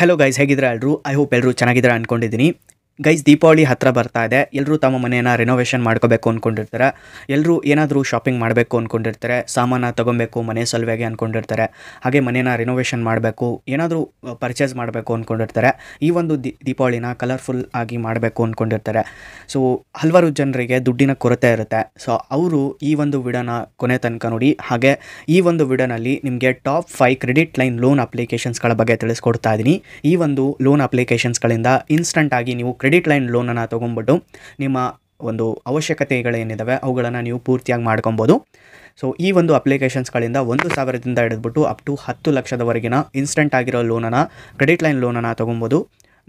hello guys ಹೇಗಿದ್ರೆ ಎಲ್ಲರೂ I hope ಎಲ್ಲರೂ ಚೆನ್ನಾಗಿದ್ದಾರೆ ಅಂದ್ಕೊಂಡಿದ್ದೀನಿ ಗೈಸ್ ದೀಪಾವಳಿ ಹತ್ರ ಬರ್ತಾ ಇದೆ ಎಲ್ಲರೂ ತಮ್ಮ ಮನೆಯನ್ನು ರಿನೋವೇಷನ್ ಮಾಡ್ಕೋಬೇಕು ಅಂದ್ಕೊಂಡಿರ್ತಾರೆ ಎಲ್ಲರೂ ಏನಾದರೂ ಶಾಪಿಂಗ್ ಮಾಡಬೇಕು ಅಂದ್ಕೊಂಡಿರ್ತಾರೆ ಸಾಮಾನು ತೊಗೊಬೇಕು ಮನೆ ಸಲುವಾಗಿ ಅಂದ್ಕೊಂಡಿರ್ತಾರೆ ಹಾಗೆ ಮನೇನ ರಿನೋವೇಷನ್ ಮಾಡಬೇಕು ಏನಾದರೂ ಪರ್ಚೇಸ್ ಮಾಡಬೇಕು ಅಂದ್ಕೊಂಡಿರ್ತಾರೆ ಈ ಒಂದು ದೀಪಾವಳಿನ ಕಲರ್ಫುಲ್ ಆಗಿ ಮಾಡಬೇಕು ಅಂದ್ಕೊಂಡಿರ್ತಾರೆ ಸೊ ಹಲವಾರು ಜನರಿಗೆ ದುಡ್ಡಿನ ಕೊರತೆ ಇರುತ್ತೆ ಸೊ ಅವರು ಈ ಒಂದು ವಿಡನ ಕೊನೆ ತನಕ ನೋಡಿ ಹಾಗೆ ಈ ಒಂದು ವಿಡನಲ್ಲಿ ನಿಮಗೆ top five credit line loan ಅಪ್ಲಿಕೇಶನ್ಸ್ಗಳ ಬಗ್ಗೆ ತಿಳಿಸ್ಕೊಡ್ತಾ ಇದ್ದೀನಿ ಈ ಒಂದು ಲೋನ್ ಅಪ್ಲಿಕೇಶನ್ಸ್ಗಳಿಂದ ಇನ್ಸ್ಟಂಟ್ ಆಗಿ ನೀವು ಕ್ರೆಡಿಟ್ ಲೈನ್ ಲೋನನ್ನು ತೊಗೊಂಬಿಟ್ಟು ನಿಮ್ಮ ಒಂದು ಅವಶ್ಯಕತೆಗಳೇನಿದ್ದಾವೆ ಅವುಗಳನ್ನು ನೀವು ಪೂರ್ತಿಯಾಗಿ ಮಾಡ್ಕೊಬೋದು ಸೊ ಈ ಒಂದು ಅಪ್ಲಿಕೇಶನ್ಸ್ಗಳಿಂದ ಒಂದು ಸಾವಿರದಿಂದ ಹಿಡಿದ್ಬಿಟ್ಟು ಅಪ್ ಟು ಹತ್ತು ಲಕ್ಷದವರೆಗಿನ ಇನ್ಸ್ಟೆಂಟ್ ಆಗಿರೋ ಲೋನನ್ನು ಕ್ರೆಡಿಟ್ ಲೈನ್ ಲೋನನ್ನು ತೊಗೊಬೋದು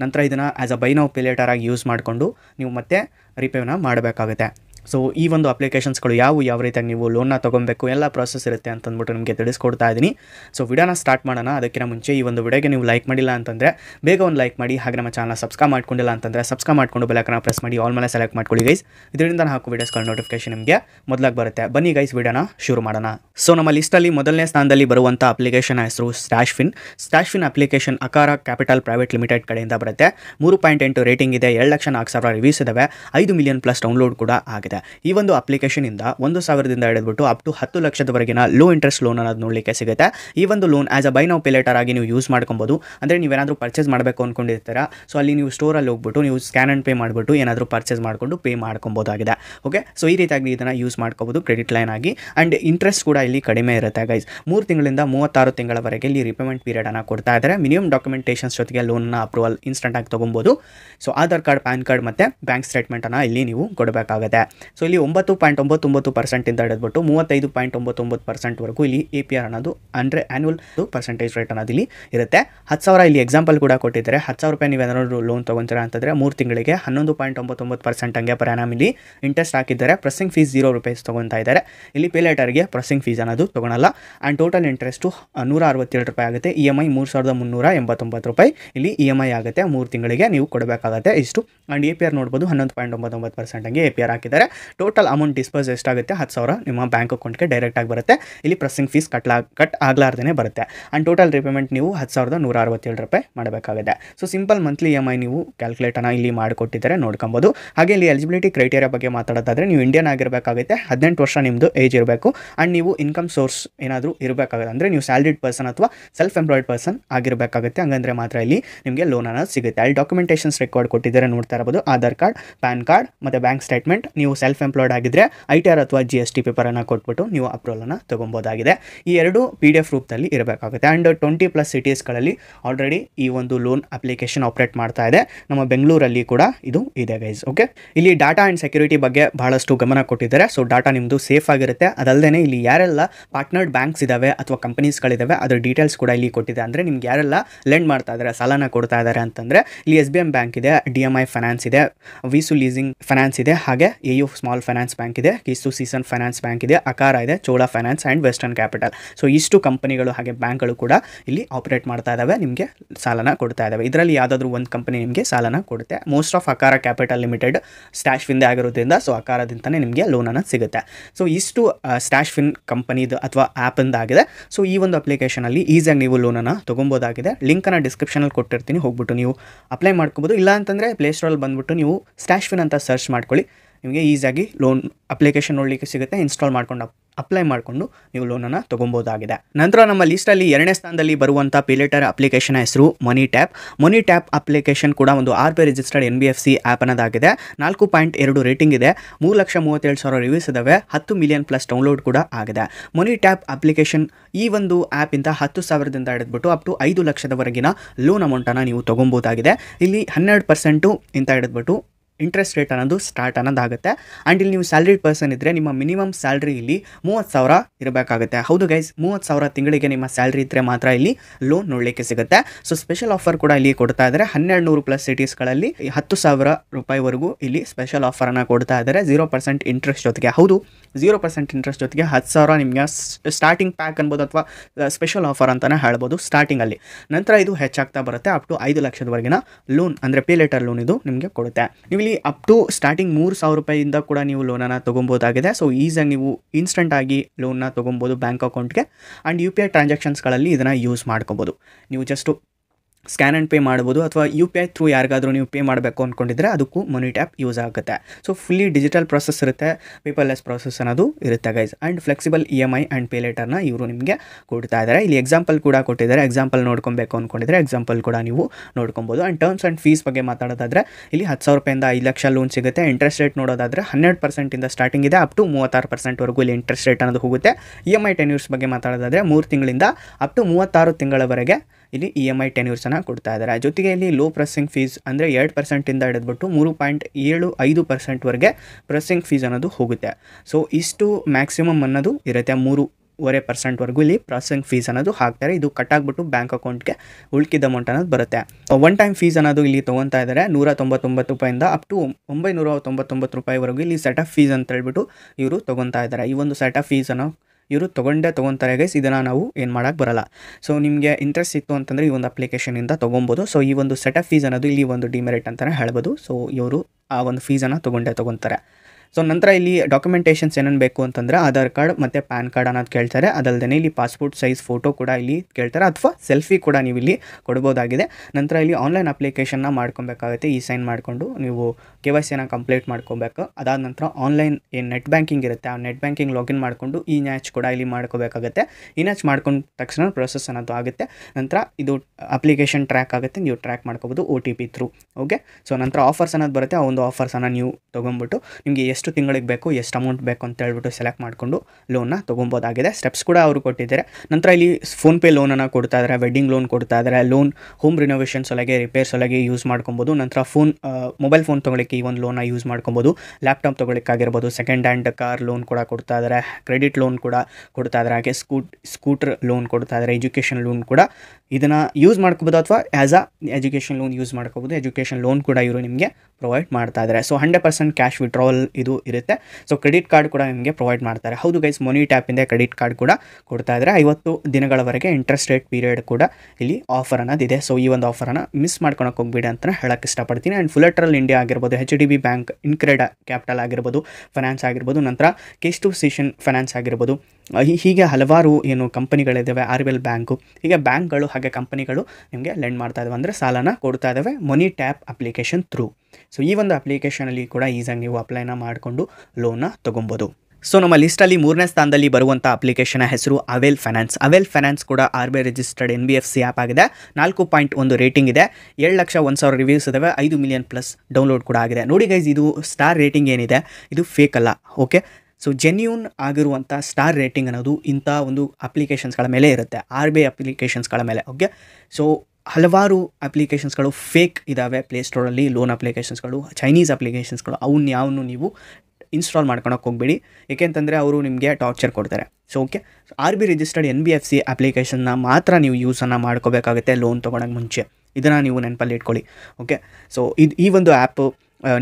ನಂತರ ಇದನ್ನು ಆ್ಯಸ್ ಅ ಬೈನೋ ಪಿಲೇಟರ್ ಆಗಿ ಯೂಸ್ ಮಾಡಿಕೊಂಡು ನೀವು ಮತ್ತೆ ರಿಪೇವನ್ನು ಮಾಡಬೇಕಾಗುತ್ತೆ ಸೊ ಈ ಒಂದು ಅಪ್ಲಿಕೇಶನ್ಸ್ಗಳು ಯಾವುವು ಯಾವ ರೀತಿಯಾಗಿ ನೀವು ಲೋನ್ನ ತೊಗೊಬೇಕು ಎಲ್ಲ ಪ್ರೊಸೆಸ್ ಇರುತ್ತೆ ಅಂತಂದ್ಬಿಟ್ಟು ನಿಮಗೆ ತಿಳಿಸ್ಕೊಡ್ತಾ ಇದ್ದೀನಿ ಸೊ ವಿಡಿಯೋನ ಸ್ಟಾರ್ಟ್ ಮಾಡೋಣ ಅದಕ್ಕಿಂತ ಮುಂಚೆ ಈ ಒಂದು ವಿಡಿಯೋಗೆ ನೀವು ಲೈಕ್ ಮಾಡಿಲ್ಲ ಅಂತಂದರೆ ಬೇಗ ಒಂದು ಲೈಕ್ ಮಾಡಿ ಹಾಗೆ ನಮ್ಮ ಚಾನಲ್ ಸಬ್ಸ್ಕ್ರೈಬ್ ಮಾಡ್ಕೊಂಡಿಲ್ಲ ಅಂತಂದರೆ ಸಬ್ಸ್ಕ್ರೈಬ್ ಮಾಡ್ಕೊಂಡು ಬೆಲಕನ್ನ ಪ್ರೆಸ್ ಮಾಡಿ ಆಲ್ ಮೇಲೆ ಸೆಲೆಕ್ಟ್ ಮಾಡ್ಕೊಳ್ಳಿ ಗೈಸ್ ಇದರಿಂದ ನಾನು ಹಾಕೋ ವೀಡಿಯೋಸ್ಗಳ ನೋಟಿಫಿಕೇಶನ್ ನಿಮಗೆ ಮೊದಲಾಗಿ ಬರುತ್ತೆ ಬನ್ನಿ ಗೈಸ್ ವಿಡಿಯೋನ ಶುರು ಮಾಡೋಣ ಸೊ ನಮ್ಮ ಲಿಸ್ಟಲ್ಲಿ ಮೊದಲನೇ ಸ್ಥಾನದಲ್ಲಿ ಬರುವಂಥ ಅಪ್ಲಿಕೇಶನ್ ಹೆಸರು Stashfin application Akara capital private limited ಕಡೆಯಿಂದ ಬರುತ್ತೆ ಮೂರು ಪಾಯಿಂಟ್ ಎಂಟು ರೇಟಿಂಗ್ ಇದೆ ಎರಡು ಲಕ್ಷ ನಾಲ್ಕು ಸಾವಿರ ರಿವ್ಯೂಸ್ ಇದಾವೆ ಐದು ಮಿಲಿಯನ್ ಪ್ಲಸ್ ಡೌನ್ಲೋಡ್ ಕೂಡ ಆಗಿದೆ ಈ ಒಂದು ಅಪ್ಲಿಕೇಶನ್ ಇಂದ ಒಂದು ಸಾವಿರದಿಂದ ಹಿಡಿದ್ಬಿಟ್ಟು ಅಪ್ ಟು ಹತ್ತು ಲಕ್ಷದವರೆಗಿನ ಲೋ ಇಂಟ್ರೆಸ್ಟ್ ಲೋನ್ ಅನ್ನೋದು ನೋಡಲಿಕ್ಕೆ ಸಿಗುತ್ತೆ ಈ ಒಂದು loan as a buy now pay later ಆಗಿ ನೀವು ಯೂಸ್ ಮಾಡ್ಕೊಬೋದು ಅಂದರೆ ನೀವೇನಾದರೂ ಪರ್ಚೇಸ್ ಮಾಡಬೇಕು ಅಂದ್ಕೊಂಡಿರ್ತೀರಾ ಸೊ ಅಲ್ಲಿ ನೀವು ಸ್ಟೋರಲ್ಲಿ ಹೋಗ್ಬಿಟ್ಟು ನೀವು ಸ್ಕ್ಯಾನ್ ಆ್ಯಂಡ್ ಪೇ ಮಾಡಿಬಿಟ್ಟು ಏನಾದರೂ ಪರ್ಚೇಸ್ ಮಾಡಿಕೊಂಡು ಪೇ ಮಾಡ್ಕೊಬೋದಾಗಿದೆ ಓಕೆ ಸೊ ಈ ರೀತಿಯಾಗಿ ಇದನ್ನು ಯೂಸ್ ಮಾಡ್ಕೋಬೋದು ಕ್ರೆಡಿಟ್ ಲೈನ್ ಆಗಿ ಆ್ಯಂಡ್ ಇಂಟ್ರೆಸ್ಟ್ ಕೂಡ ಇಲ್ಲಿ ಕಡಿಮೆ ಇರುತ್ತೆ ಗೈಸ್ ಮೂರು ತಿಂಗಳಿಂದ ಮೂವತ್ತಾರು ತಿಂಗಳವರೆಗೆ ಇಲ್ಲಿ ರಿಪೇಮೆಂಟ್ ಪೀರಿಯಡನ್ನು ಕೊಡ್ತಾ ಇದ್ದಾರೆ ಮಿನಿಮಮ್ ಡಾಕ್ಯುಮೆಂಟೇಷನ್ಸ್ ಜೊತೆಗೆ ಲೋನ್ನ ಅಪ್ರೂವಲ್ ಇನ್ಸ್ಟೆಂಟಾಗಿ ತೊಗೊಬೋದು so Aadhaar card PAN card ಮತ್ತು ಬ್ಯಾಂಕ್ ಸ್ಟೇಟ್ಮೆಂಟನ್ನು ಇಲ್ಲಿ ನೀವು ಕೊಡಬೇಕಾಗುತ್ತೆ ಸೊ ಇಲ್ಲಿ ಒಂಬತ್ತು ಪಾಯಿಂಟ್ ಒಂಬತ್ತೊಂಬತ್ತು ಪರ್ಸೆಂಟಿಂದ ಹಿಡಿದ್ಬಿಟ್ಟು ಮೂವತ್ತೈದು ಪಾಯಿಂಟ್ ಒಂಬತ್ತೊಂಬತ್ತು ಪರ್ಸೆಂಟ್ವರೆಗೂ ಇಲ್ಲಿ ಎ ಪಿ ಆರ್ ಅನ್ನೋದು ಅಂದರೆ ಆ್ಯನ್ಯಲ್ ಪರ್ಸೆಂಟೇಜ್ ರೇಟ್ ಅನ್ನೋದು ಇಲ್ಲಿ ಇರುತ್ತೆ ಹತ್ತು ಸಾವಿರ ಇಲ್ಲಿ ಎಕ್ಸಾಂಪಲ್ ಕೂಡ ಕೊಟ್ಟಿದ್ದಾರೆ ಹತ್ತು ಸಾವಿರ ರೂಪಾಯಿ ನೀವು ಏನಾದರೂ ಲೋನ್ ತೊಗೊತೀರಾ ಅಂತಂದರೆ ಮೂರು ತಿಂಗಳಿಗೆ ಹನ್ನೊಂದು ಪಾಯಿಂಟ್ ಒಂಬತ್ತೊಂಬತ್ತು ಪರ್ಸೆಂಟ್ ಹಂಗೆ ಪರಿಣಾಮ ಇಲ್ಲಿ ಇಂಟ್ರೆಸ್ಟ್ ಹಾಕಿದ್ದಾರೆ ಪ್ರೆಸಿಂಗ್ ಫೀಸ್ ಜೀರೋ ರುಪೀಸ್ ತೊಗೊತಾ ಇದ್ದಾರೆ ಇಲ್ಲಿ ಪೇ ಲೆಟರ್ಗೆ ಪ್ರೆಸಿಂಗ್ ಫೀಸ್ ಅನ್ನೋದು ತೊಗೊಳಲ್ಲ ಆ್ಯಂಡ್ ಟೋಟಲ್ ಇಂಟ್ರೆಸ್ಟು ನೂರ ಅರವತ್ತೆರಡು ರೂಪಾಯಿ ಆಗುತ್ತೆ ಇ ಎಮ್ ಐ ಮೂರು ಸಾವಿರದ ಮುನ್ನೂರ ಎಂಬತ್ತೊಂಬತ್ತು ರೂಪಾಯಿ ಇಲ್ಲಿ ಇ ಎಮ್ ಐ ಆಗುತ್ತೆ ಮೂರು ತಿಂಗಳಿಗೆ ನೀವು ಕೊಡಬೇಕಾಗುತ್ತೆ ಇಷ್ಟು ಆ್ಯಂಡ್ ಎ ಪಿ ಆರ್ ನೋಡ್ಬೋದು ಹನ್ನೊಂದು ಪಾಯಿಂಟ್ ಒಂಬತ್ತೊಂಬತ್ತು ಪರ್ಸೆಂಟ್ ಹಂಗೆ ಎ ಪಿ ಆರ್ ಹಾಕಿದ್ದಾರೆ ಟೋಟಲ್ ಅಮೌಂಟ್ ಡಿಸ್ಪೋಸ್ ಎಷ್ಟಾಗುತ್ತೆ ಹತ್ತು ಸಾವಿರ ನಿಮ್ಮ ಬ್ಯಾಂಕ್ ಅಕೌಂಟ್ಗೆ ಆಗಿ ಬರುತ್ತೆ ಇಲ್ಲಿ ಪ್ರೊಸೆಸಿಂಗ್ ಫೀಸ್ ಕಟ್ಲಾ ಕಟ್ ಆಗಲಾರ್ದೇ ಬರುತ್ತೆ ಆ್ಯಂಡ್ ಟೋಟಲ್ ರಿಪೇಮೆಂಟ್ ನೀವು ಹತ್ತು ಸಾವಿರದ ನೂರ ಅರವತ್ತೇಳು ರೂಪಾಯಿ ಮಾಡಬೇಕಾಗಿದೆ so simple monthly E M I ನೀವು ಕ್ಯಾಲ್ಕುಲೇಟನ್ನು ಇಲ್ಲಿ ಮಾಡಿಕೊಟ್ಟಿದ್ದರೆ ನೋಡ್ಕೊಬೋದು ಹಾಗೆ ಇಲ್ಲಿ ಎಲಿಜಿಬಿಲಿಟಿ ಕ್ರೈಟೇರಿಯಾ ಬಗ್ಗೆ ಮಾತಾಡೋದಾದರೆ ನೀವು ಇಂಡಿಯನ್ ಆಗಿರಬೇಕಾಗುತ್ತೆ ಹದಿನೆಂಟು ವರ್ಷ ನಿಮ್ಮದು ಏಜ್ ಇರಬೇಕು ಆ್ಯಂಡ್ ನೀವು ಇನ್ಕಮ್ ಸೋರ್ಸ್ ಏನಾದರೂ ಇರಬೇಕಾಗುತ್ತೆ ಅಂದರೆ ನೀವು ಸ್ಯಾಲ್ರಿಡ್ ಪರ್ಸನ್ ಅಥವಾ ಸೆಲ್ಫ್ ಎಂಪ್ಲಾಯ್ಡ್ ಪರ್ಸನ್ ಆಗಿರಬೇಕಾಗುತ್ತೆ ಹಂಗಂದರೆ ಮಾತ್ರ ಇಲ್ಲಿ ನಿಮಗೆ ಲೋನ್ ಅನ್ನೋದು ಸಿಗುತ್ತೆ ಅಲ್ಲಿ ಡಾಕ್ಯುಮೆಂಟೇಷನ್ಸ್ ರೆಕಾರ್ಡ್ ಕೊಟ್ಟಿದ್ದರೆ ನೋಡ್ತಾ ಇರಬಹುದು ಆಧಾರ್ ಕಾರ್ಡ್ ಪ್ಯಾನ್ ಕಾರ್ಡ್ ಮತ್ತು ಬ್ಯಾಂಕ್ ಸ್ಟೇಟ್ಮೆಂಟ್ ನೀವು ಸೆಲ್ಫ್ ಎಂಪ್ಲಾಯ್ಡ್ ಆಗಿದ್ರೆ ಐ ಟಿ ಆರ್ ಅಥವಾ ಜಿ ಎಸ್ ಟಿ ಪೇಪರನ್ನು ಕೊಟ್ಬಿಟ್ಟು ನೀವು ಅಪ್ರೂವಲನ್ನು ತೊಗೊಬೋದಾಗಿದೆ ಈ ಎರಡು ಪಿ ಡಿ ಎಫ್ ರೂಪದಲ್ಲಿ ಇರಬೇಕಾಗುತ್ತೆ ಅಂಡ್ ಟ್ವೆಂಟಿ ಪ್ಲಸ್ ಸಿಟೀಸ್ಗಳಲ್ಲಿ ಆಲ್ರೆಡಿ ಈ ಒಂದು ಲೋನ್ ಅಪ್ಲಿಕೇಶನ್ ಆಪರೇಟ್ ಮಾಡ್ತಾ ಇದೆ ನಮ್ಮ ಬೆಂಗಳೂರಲ್ಲಿ ಕೂಡ ಇದು ಇದೆ ಗೈಸ್ ಓಕೆ ಇಲ್ಲಿ ಡಾಟಾ ಅಂಡ್ ಸೆಕ್ಯೂರಿಟಿ ಬಗ್ಗೆ ಬಹಳಷ್ಟು ಗಮನ ಕೊಟ್ಟಿದ್ದಾರೆ ಸೊ ಡಾಟಾ ನಿಮ್ಮದು ಸೇಫ್ ಆಗಿರುತ್ತೆ ಅದಲ್ಲದೆ ಇಲ್ಲಿ ಯಾರೆಲ್ಲ ಪಾರ್ಟ್ನರ್ಡ್ ಬ್ಯಾಂಕ್ಸ್ ಇದಾವೆ ಅಥವಾ ಗಳಿದಾವೆ ಅದರ ಡೀಟೇಲ್ಸ್ ಕೂಡ ಇಲ್ಲಿ ಕೊಟ್ಟಿದೆ ಅಂದ್ರೆ ನಿಮ್ಗೆ ಯಾರೆಲ್ಲ ಲೆಂಡ್ ಮಾಡ್ತಾ ಇದ್ದಾರೆ ಸಾಲನ ಕೊಡ್ತಾ ಇದ್ದಾರೆ ಅಂತಂದ್ರೆ ಇಲ್ಲಿ ಎಸ್ ಬಿ ಎಂ ಬ್ಯಾಂಕ್ ಇದೆ ಡಿ ಎಮ್ ಐ ಫೈನಾನ್ಸ್ ಇದೆ ವಿಸು ಲೀಸಿಂಗ್ ಫೈನಾನ್ಸ್ ಇದೆ ಹಾಗೆ A U small finance bank ಇದೆ ಇಷ್ಟು ಸೀಸನ್ ಫೈನಾನ್ಸ್ ಬ್ಯಾಂಕ್ ಇದೆ ಅಕಾರ ಇದೆ Chola finance and western capital so ಇಷ್ಟು ಕಂಪನಿಗಳು ಹಾಗೆ ಬ್ಯಾಂಕ್ಗಳು ಕೂಡ ಇಲ್ಲಿ ಆಪರೇಟ್ ಮಾಡ್ತಾ ಇದ್ದಾವೆ ನಿಮಗೆ ಸಾಲನ ಕೊಡ್ತಾ ಇದ್ದಾವೆ ಇದರಲ್ಲಿ ಯಾವುದಾದ್ರೂ ಒಂದು ಕಂಪನಿ ನಿಮಗೆ ಸಾಲನ ಕೊಡುತ್ತೆ most of Akara capital limited Stashfin ಆಗಿರೋದ್ರಿಂದ ಸೊ ಅಕಾರದಿಂದನೇ ನಿಮಗೆ ಲೋನನ್ನು ಸಿಗುತ್ತೆ ಸೊ ಇಷ್ಟು ಸ್ಟ್ಯಾಶ್ ಫಿನ್ ಕಂಪನಿದು ಅಥವಾ ಆಗಿದೆ ಸೊ ಈ ಒಂದು ಅಪ್ಲಿಕೇಶನಲ್ಲಿ ಈಸಿಯಾಗಿ ನೀವು ಲೋನನ್ನು ತೊಗೊಬೋದಾಗಿದೆ ಲಿಂಕನ್ನು ಡಿಸ್ಕ್ರಿಪ್ಷನಲ್ಲಿ ಕೊಟ್ಟಿರ್ತೀನಿ ಹೋಗ್ಬಿಟ್ಟು ನೀವು ಅಪ್ಲೈ ಮಾಡ್ಕೋಬೋದು ಇಲ್ಲ ಅಂತಂದರೆ ಪ್ಲೇಸ್ಟೋರಲ್ಲಿ ಬಂದುಬಿಟ್ಟು ನೀವು ಸ್ಟ್ಯಾಶ್ ಫಿನ್ ಅಂತ ಸರ್ಚ್ ಮಾಡ್ಕೊಳ್ಳಿ ನಿಮಗೆ ಈಸಿಯಾಗಿ ಲೋನ್ ಅಪ್ಲಿಕೇಶನ್ ನೋಡಲಿಕ್ಕೆ ಸಿಗುತ್ತೆ ಇನ್ಸ್ಟಾಲ್ ಮಾಡ್ಕೊಂಡು ಅಪ್ಲೈ ಮಾಡಿಕೊಂಡು ನೀವು ಲೋನನ್ನು ತೊಗೊಬೋದಾಗಿದೆ ನಂತರ ನಮ್ಮ ಲೀಸ್ಟಲ್ಲಿ ಎರಡನೇ ಸ್ಥಾನದಲ್ಲಿ ಬರುವಂಥ ಪಿಲೇಟರ್ ಅಪ್ಲಿಕೇಶನ್ ಹೆಸರು MoneyTap MoneyTap application ಕೂಡ ಒಂದು R B registered N B F C app ಅನ್ನೋದಾಗಿದೆ ನಾಲ್ಕು ಪಾಯಿಂಟ್ ಎರಡು ರೇಟಿಂಗ್ ಇದೆ ಮೂರು ಲಕ್ಷ ಮೂವತ್ತೇಳು ಸಾವಿರ ರಿವ್ಯೂಸ್ ಇದಾವೆ ಹತ್ತು ಮಿಲಿಯನ್ ಪ್ಲಸ್ ಡೌನ್ಲೋಡ್ ಕೂಡ ಆಗಿದೆ ಮನಿ ಟ್ಯಾಪ್ ಅಪ್ಲಿಕೇಶನ್ ಈ ಒಂದು ಆ್ಯಪಿಂದ ಹತ್ತು ಸಾವಿರದಿಂದ ಹಿಡಿದ್ಬಿಟ್ಟು ಅಪ್ ಟು ಐದು ಲಕ್ಷದವರೆಗಿನ ಲೋನ್ ಅಮೌಂಟನ್ನು ನೀವು ತೊಗೊಬೋದಾಗಿದೆ ಇಲ್ಲಿ ಹನ್ನೆರಡು ಪರ್ಸೆಂಟು ಇಂತ ಹಿಡಿದ್ಬಿಟ್ಟು ಇಂಟ್ರೆಸ್ಟ್ ರೇಟ್ ಅನ್ನೋದು ಸ್ಟಾರ್ಟ್ ಅನ್ನೋದಾಗುತ್ತೆ ಆಗುತ್ತೆ ಆ್ಯಂಡ್ ಇಲ್ಲಿ ನೀವು ಸ್ಯಾಲ್ರಿಡ್ ಪರ್ಸನ್ ಇದ್ದರೆ ನಿಮ್ಮ ಮಿನಿಮಮ್ ಸ್ಯಾಲ್ರಿ ಇಲ್ಲಿ ಮೂವತ್ತು ಸಾವಿರ ಇರಬೇಕಾಗುತ್ತೆ ಹೌದು ಗೈಸ್ ಮೂವತ್ತು ಸಾವಿರ ತಿಂಗಳಿಗೆ ನಿಮ್ಮ ಸ್ಯಾಲ್ರಿ ಇದ್ದರೆ ಮಾತ್ರ ಇಲ್ಲಿ ಲೋನ್ ನೋಡಲಿಕ್ಕೆ ಸಿಗುತ್ತೆ ಸೊ ಸ್ಪೆಷಲ್ ಆಫರ್ ಕೂಡ ಇಲ್ಲಿ ಕೊಡ್ತಾ ಇದ್ದಾರೆ ಹನ್ನೆರಡು ನೂರು ಪ್ಲಸ್ ಸಿಟೀಸ್ಗಳಲ್ಲಿ ಹತ್ತು ಸಾವಿರ ರೂಪಾಯಿವರೆಗೂ ಇಲ್ಲಿ ಸ್ಪೆಷಲ್ ಆಫರನ್ನು ಕೊಡ್ತಾ ಇದ್ದಾರೆ ಝೀರೋ ಪರ್ಸೆಂಟ್ ಇಂಟ್ರೆಸ್ಟ್ ಜೊತೆಗೆ ಹೌದು ಝೀರೋ ಪರ್ಸೆಂಟ್ ಇಂಟ್ರೆಸ್ಟ್ ಜೊತೆಗೆ ಹತ್ತು ಸಾವಿರ ನಿಮಗೆ ಸ್ಟಾರ್ಟಿಂಗ್ ಪ್ಯಾಕ್ ಅನ್ಬೋದು ಅಥವಾ ಸ್ಪೆಷಲ್ ಆಫರ್ ಅಂತಲೇ ಹೇಳ್ಬೋದು ಸ್ಟಾರ್ಟಿಂಗಲ್ಲಿ ನಂತರ ಇದು ಹೆಚ್ಚಾಗ್ತಾ ಬರುತ್ತೆ ಅಪ್ ಟು ಐದು ಲಕ್ಷದವರೆಗಿನ ಲೋನ್ ಅಂದರೆ ಪೇ ಲೆಟರ್ ಲೋನ್ ಇದು ನಿಮಗೆ ಕೊಡುತ್ತೆ ನೀವು ಇಲ್ಲಿ ಅಪ್ ಟು ಸ್ಟಾರ್ಟಿಂಗ್ ಮೂರು ಸಾವಿರ ರೂಪಾಯಿಯಿಂದ ಕೂಡ ನೀವು ಲೋನನ್ನು ತೊಗೊಬೋದಾಗಿದೆ ಸೊ ಈಸಾಗಿ ನೀವು ಇನ್ಸ್ಟೆಂಟ್ ಆಗಿ ಲೋನ್ನ ತೊಗೊಬೋದು ಬ್ಯಾಂಕ್ ಅಕೌಂಟ್ಗೆ ಆ್ಯಂಡ್ ಯು ಪಿ ಐ ಟ್ರಾನ್ಸಾಕ್ಷನ್ಸ್ಗಳಲ್ಲಿ ಇದನ್ನು ಯೂಸ್ ಮಾಡ್ಕೊಬೋದು ನೀವು ಜಸ್ಟು ಸ್ಕ್ಯಾನ್ ಆ್ಯಂಡ್ ಪೇ ಮಾಡ್ಬೋದು ಅಥವಾ ಯು ಪಿ ಐ ಥ್ರೂ ಯಾರಿಗಾದರೂ ನೀವು ಪೇ ಮಾಡಬೇಕು ಅಂದ್ಕೊಂಡಿದ್ರೆ ಅದಕ್ಕೂ ಮನಿ ಟ್ಯಾಪ್ ಯೂಸ್ ಆಗುತ್ತೆ ಸೊ ಫುಲ್ಲಿ ಡಿಜಿಟಲ್ ಪ್ರೊಸೆಸ್ ಇರುತ್ತೆ ಪೇಪರ್ಲೆಸ್ ಪ್ರೊಸೆಸ್ ಅನ್ನೋದು ಇರುತ್ತೆ guys and flexible E M I and pay ಲೆಟರ್ನ ಇವರು ನಿಮಗೆ ಕೊಡ್ತಾ ಇದ್ದಾರೆ ಇಲ್ಲಿ ಎಕ್ಸಾಂಪಲ್ ಕೂಡ ಕೊಟ್ಟಿದ್ದಾರೆ ಎಕ್ಸಾಂಪಲ್ ನೋಡ್ಕೊಬೇಕು ಅಂದ್ಕೊಂಡಿದ್ರೆ ಎಕ್ಸಾಂಪಲ್ ಕೂಡ ನೀವು ನೋಡ್ಕೊಬೋದು ಆ್ಯಂಡ್ ಟರ್ಮ್ಸ್ ಆ್ಯಂಡ್ ಫೀಸ್ ಬಗ್ಗೆ ಮಾತಾಡೋದಾದರೆ ಇಲ್ಲಿ ಹತ್ತು ಸಾವಿರ ರೂಪಾಯಿಂದ ಐದು ಲಕ್ಷ ಲೋನ್ ಸಿಗುತ್ತೆ ಇಂಟ್ರೆಸ್ಟ್ ರೇಟ್ ನೋಡೋದಾದರೆ ಹನ್ನೆರಡು ಪರ್ಸೆಂಟಿಂದ ಸ್ಟಾರ್ಟಿಂಗ್ ಇದೆ ಅಪ್ ಟು ಮೂವತ್ತಾರು ಪರ್ಸೆಂಟ್ವರೆಗೂ ಇಲ್ಲಿ ಇಂಟ್ರೆಸ್ಟ್ ರೇಟ್ ಅನ್ನೋದು ಹೋಗುತ್ತೆ E M I tenures ಬಗ್ಗೆ ಮಾತಾಡೋದಾದರೆ ಮೂರು ತಿಂಗಳಿಂದ ಅಪ್ ಟು ಮೂವತ್ತಾರು ತಿಂಗಳವರೆಗೆ ಇಲ್ಲಿ ಇ ಎಮ್ ಐ ಟೆನ್ ಇಯರ್ಸನ್ನು ಕೊಡ್ತಾ ಇದ್ದಾರೆ ಜೊತೆಗೆ ಇಲ್ಲಿ ಲೋ ಪ್ರೆಸ್ಸಿಂಗ್ ಫೀಸ್ ಅಂದರೆ ಎರಡು ಪರ್ಸೆಂಟಿಂದ ಹಿಡಿದ್ಬಿಟ್ಟು ಮೂರು ಪಾಯಿಂಟ್ ಏಳು ಐದು ಪರ್ಸೆಂಟ್ವರೆಗೆ ಪ್ರೆಸ್ಸಿಂಗ್ ಫೀಸ್ ಅನ್ನೋದು ಹೋಗುತ್ತೆ ಸೊ ಇಷ್ಟು ಮ್ಯಾಕ್ಸಿಮಮ್ ಅನ್ನೋದು ಇರುತ್ತೆ ಮೂರು ವರೆ ಪರ್ಸೆಂಟ್ವರೆಗೂ ಇಲ್ಲಿ ಪ್ರಾಸೆಸಿಂಗ್ ಫೀಸ್ ಅನ್ನೋದು ಹಾಕ್ತಾರೆ ಇದು ಕಟ್ ಆಗ್ಬಿಟ್ಟು ಬ್ಯಾಂಕ್ ಅಕೌಂಟ್ಗೆ ಉಳ್ಕಿದ ಅಮೌಂಟ್ ಅನ್ನೋದು ಬರುತ್ತೆ ಒನ್ ಟೈಮ್ ಫೀಸ್ ಅನ್ನೋದು ಇಲ್ಲಿ ತೊಗೊತಾ ಇದ್ದಾರೆ ನೂರ ತೊಂಬತ್ತೊಂಬತ್ತು ರೂಪಾಯಿಂದ ಅಪ್ ಟು ಒಂಬೈನೂರ ತೊಂಬತ್ತೊಂಬತ್ತು ರೂಪಾಯಿವರೆಗೂ ಇಲ್ಲಿ ಸೆಟ್ ಆಫ್ ಫೀಸ್ ಅಂತ ಹೇಳ್ಬಿಟ್ಟು ಇವರು ತೊಗೊತಾ ಇದ್ದಾರೆ ಈ ಒಂದು ಸೆಟ್ ಆಫ್ ಅನ್ನೋ ಇವರು ತೊಗೊಂಡೇ ತೊಗೊತಾರೆ ಗೈಸ್ ಇದನ್ನು ನಾವು ಏನು ಮಾಡೋಕ್ಕೆ ಬರಲ್ಲ ಸೊ ನಿಮಗೆ ಇಂಟ್ರೆಸ್ಟ್ ಇತ್ತು ಅಂತಂದರೆ ಈ ಒಂದು ಅಪ್ಲಿಕೇಶನಿಂದ ತೊಗೊಬೋದು ಸೊ ಈ ಒಂದು ಸೆಟಪ್ ಫೀಸ್ ಅನ್ನೋದು ಇಲ್ಲಿ ಒಂದು ಡಿಮೆರಿಟ್ ಅಂತಲೇ ಹೇಳ್ಬೋದು ಸೊ ಇವರು ಆ ಒಂದು ಫೀಸನ್ನು ತೊಗೊಂಡೇ ತೊಗೊತಾರೆ ಸೊ ನಂತರ ಇಲ್ಲಿ ಡಾಕ್ಯುಮೆಂಟೇಷನ್ಸ್ ಏನೇನು ಬೇಕು ಅಂತಂದರೆ ಆಧಾರ್ ಕಾರ್ಡ್ ಮತ್ತು ಪ್ಯಾನ್ ಕಾರ್ಡ್ ಅನ್ನೋದು ಕೇಳ್ತಾರೆ ಅದಲ್ಲದೇ ಇಲ್ಲಿ ಪಾಸ್ಪೋರ್ಟ್ ಸೈಜ್ ಫೋಟೋ ಕೂಡ ಇಲ್ಲಿ ಕೇಳ್ತಾರೆ ಅಥವಾ ಸೆಲ್ಫಿ ಕೂಡ ನೀವು ಇಲ್ಲಿ ಕೊಡ್ಬೋದಾಗಿದೆ ನಂತರ ಇಲ್ಲಿ ಆನ್ಲೈನ್ ಅಪ್ಲಿಕೇಶನ್ನ ಮಾಡ್ಕೊಬೇಕಾಗುತ್ತೆ ಈ ಸೈನ್ ಮಾಡಿಕೊಂಡು ನೀವು ಕೆ ವೈ ಸಿನ ಕಂಪ್ಲೀಟ್ ಮಾಡ್ಕೊಬೇಕು ಅದಾದ ನಂತರ ಆನ್ಲೈನ್ ಏನು ನೆಟ್ ಬ್ಯಾಂಕಿಂಗ್ ಇರುತ್ತೆ ಆ ನೆಟ್ ಬ್ಯಾಂಕಿಂಗ್ ಲಾಗಿನ್ ಮಾಡಿಕೊಂಡು ಈ ನ್ಯಾಚ್ ಕೂಡ ಇಲ್ಲಿ ಮಾಡ್ಕೋಬೇಕಾಗುತ್ತೆ ಈ ನ್ಯಾಚ್ ಮಾಡ್ಕೊಂಡ ತಕ್ಷಣ ಪ್ರೊಸೆಸ್ ಅನ್ನೋದು ಆಗುತ್ತೆ ನಂತರ ಇದು ಅಪ್ಲಿಕೇಶನ್ ಟ್ರ್ಯಾಕ್ ಆಗುತ್ತೆ ನೀವು ಟ್ರ್ಯಾಕ್ ಮಾಡ್ಕೋಬೋದು O T P through okay so ನಂತರ ಆಫರ್ಸ್ ಅನ್ನೋದು ಬರುತ್ತೆ ಆ ಒಂದು ಆಫರ್ಸನ್ನು ನೀವು ತೊಗೊಂಬಿಟ್ಟು ನಿಮಗೆ ಎಷ್ಟು ತಿಂಗಳಿಗೆ ಬೇಕು ಎಷ್ಟು ಅಮೌಂಟ್ ಬೇಕು ಅಂತ ಹೇಳ್ಬಿಟ್ಟು ಸೆಲೆಕ್ಟ್ ಮಾಡಿಕೊಂಡು ಲೋನ್ನ ತೊಗೊಬೋದಾಗಿದೆ ಸ್ಟೆಪ್ಸ್ ಕೂಡ ಅವರು ಕೊಟ್ಟಿದ್ದಾರೆ ನಂತರ ಇಲ್ಲಿ ಫೋನ್ಪೇ ಲೋನನ್ನು ಕೊಡ್ತಾ ಇದ್ದಾರೆ ವೆಡ್ಡಿಂಗ್ ಲೋನ್ ಕೊಡ್ತಾ ಇದ್ದಾರೆ ಲೋನ್ ಹೋಮ್ ರಿನೋವೇಷನ್ಸ್ ಒಳಗೆ ರಿಪೇರ್ಸ್ ಒಳಗೆ ಯೂಸ್ ಮಾಡ್ಕೊಬೋದು ನಂತರ ಫೋನ್ ಮೊಬೈಲ್ ಫೋನ್ ತೊಗೊಳಕ್ಕೆ ಈ ಒಂದು ಲೋನ ಯೂಸ್ ಮಾಡ್ಕೊಬೋದು ಲ್ಯಾಪ್ಟಾಪ್ ತೊಗೊಳಕ್ಕಾಗಿರ್ಬೋದು ಸೆಕೆಂಡ್ ಹ್ಯಾಂಡ್ ಕಾರ್ ಲೋನ್ ಕೂಡ ಕೊಡ್ತಾ ಇದ್ದಾರೆ ಕ್ರೆಡಿಟ್ ಲೋನ್ ಕೂಡ ಕೊಡ್ತಾ ಇದ್ದಾರೆ ಹಾಗೆ ಸ್ಕೂಟ್ ಸ್ಕೂಟರ್ ಲೋನ್ ಕೊಡ್ತಾ ಇದ್ದಾರೆ ಎಜುಕೇಷನ್ ಲೋನ್ ಕೂಡ ಇದನ್ನು ಯೂಸ್ ಮಾಡ್ಕೋಬೋದು ಅಥವಾ as a education loan use ಮಾಡ್ಕೋಬೋದು ಎಜುಕೇಷನ್ ಲೋನ್ ಕೂಡ ಇವರು ನಿಮಗೆ ಪ್ರೊವೈಡ್ ಮಾಡ್ತಾ ಇದ್ದಾರೆ so hundred percent cash withdrawal ಇದು ಇದು ಇರುತ್ತೆ ಸೊ ಕ್ರೆಡಿಟ್ ಕಾರ್ಡ್ ಕೂಡ ನಿಮಗೆ ಪ್ರೊವೈಡ್ ಮಾಡ್ತಾರೆ ಹೌದು ಗೈಸ್ ಮೊನಿ ಟ್ಯಾಪಿಂದ ಕ್ರೆಡಿಟ್ ಕಾರ್ಡ್ ಕೂಡ ಕೊಡ್ತಾ ಇದ್ದಾರೆ ಐವತ್ತು ದಿನಗಳವರೆಗೆ ಇಂಟ್ರೆಸ್ಟ್ ರೇಟ್ ಪೀರಿಯಡ್ ಕೂಡ ಇಲ್ಲಿ ಆಫರ್ ಇದೆ ಸೊ ಈ ಒಂದು ಆಫರನ್ನು ಮಿಸ್ ಮಾಡ್ಕೊಳಕ್ಕೆ ಹೋಗ್ಬೇಡಿ ಅಂತ ಹೇಳಕ್ಕೆ ಇಷ್ಟಪಡ್ತೀನಿ ಆ್ಯಂಡ್ ಫುಲೆಟ್ರಲ್ ಇಂಡಿಯಾ ಆಗಿರ್ಬೋದು H D B bank InCred capital ಆಗಿರ್ಬೋದು ಫೈನಾನ್ಸ್ ಆಗಿರ್ಬೋದು ನಂತರ ಕೆಸ್ಟು ಟು ಫೈನಾನ್ಸ್ ಆಗಿರ್ಬೋದು ಹೀಗೆ ಹಲವಾರು ಏನು ಕಂಪನಿಗಳಿದ್ದಾವೆ ಆರ್ ಬಿ ಎಲ್ ಬ್ಯಾಂಕು ಹೀಗೆ ಬ್ಯಾಂಕ್ಗಳು ಹಾಗೆ ಕಂಪನಿಗಳು ನಿಮಗೆ ಲೆಂಡ್ ಮಾಡ್ತಾ ಇದ್ದಾವೆ ಅಂದರೆ ಸಾಲನ ಕೊಡ್ತಾ ಇದ್ದಾವೆ MoneyTap application through so ಈ ಒಂದು ಅಪ್ಲಿಕೇಶನಲ್ಲಿ ಕೂಡ ಈಸಾಗಿ ನೀವು ಅಪ್ಲೈನ ಮಾಡಿಕೊಂಡು ಲೋನ್ನ ತೊಗೊಬೋದು ಸೊ ನಮ್ಮ ಲಿಸ್ಟಲ್ಲಿ ಮೂರನೇ ಸ್ಥಾನದಲ್ಲಿ ಬರುವಂಥ ಅಪ್ಲಿಕೇಶನ್ ಹೆಸರು ಅವೆಲ್ ಫೈನಾನ್ಸ್ ಅವೆಲ್ ಫೈನಾನ್ಸ್ ಕೂಡ R B I registered N B F C app ಆಗಿದೆ ನಾಲ್ಕು ಪಾಯಿಂಟ್ ಒಂದು ರೇಟಿಂಗ್ ಇದೆ ಏಳು ಲಕ್ಷ ಒಂದು ಸಾವಿರ ರಿವ್ಯೂಸ್ ಇದಾವೆ ಐದು ಮಿಲಿಯನ್ ಪ್ಲಸ್ ಡೌನ್ಲೋಡ್ ಕೂಡ ಆಗಿದೆ ನೋಡಿ ಗೈಸ್ ಇದು ಸ್ಟಾರ್ ರೇಟಿಂಗ್ ಏನಿದೆ ಇದು ಫೇಕ್ ಅಲ್ಲ ಓಕೆ ಸೊ ಜೆನ್ಯೂನ್ ಆಗಿರುವಂಥ ಸ್ಟಾರ್ ರೇಟಿಂಗ್ ಅನ್ನೋದು ಇಂಥ ಒಂದು ಅಪ್ಲಿಕೇಶನ್ಸ್ಗಳ ಮೇಲೆ ಇರುತ್ತೆ ಆರ್ ಬಿ ಐ ಅಪ್ಲಿಕೇಶನ್ಸ್ಗಳ ಮೇಲೆ ಓಕೆ ಸೊ ಹಲವಾರು ಅಪ್ಲಿಕೇಶನ್ಸ್ಗಳು ಫೇಕ್ ಇದ್ದಾವೆ ಪ್ಲೇಸ್ಟೋರಲ್ಲಿ ಲೋನ್ ಅಪ್ಲಿಕೇಶನ್ಸ್ಗಳು ಚೈನೀಸ್ ಅಪ್ಲಿಕೇಶನ್ಸ್ಗಳು ಅವನ್ನ ಯಾವನ್ನು ನೀವು ಇನ್ಸ್ಟಾಲ್ ಮಾಡ್ಕೊಳಕ್ಕೆ ಹೋಗ್ಬೇಡಿ ಏಕೆಂತಂದರೆ ಅವರು ನಿಮಗೆ ಟಾರ್ಚರ್ ಕೊಡ್ತಾರೆ so okay R B registered N B F C ಅಪ್ಲಿಕೇಶನ್ನ ಮಾತ್ರ ನೀವು ಯೂಸನ್ನು ಮಾಡ್ಕೋಬೇಕಾಗುತ್ತೆ ಲೋನ್ ತೊಗೊಳಕ್ಕೆ ಮುಂಚೆ ಇದನ್ನು ನೀವು ನೆನಪಲ್ಲಿ ಇಟ್ಕೊಳ್ಳಿ ಓಕೆ ಸೊ ಇದು ಈ ಒಂದು ಆ್ಯಪು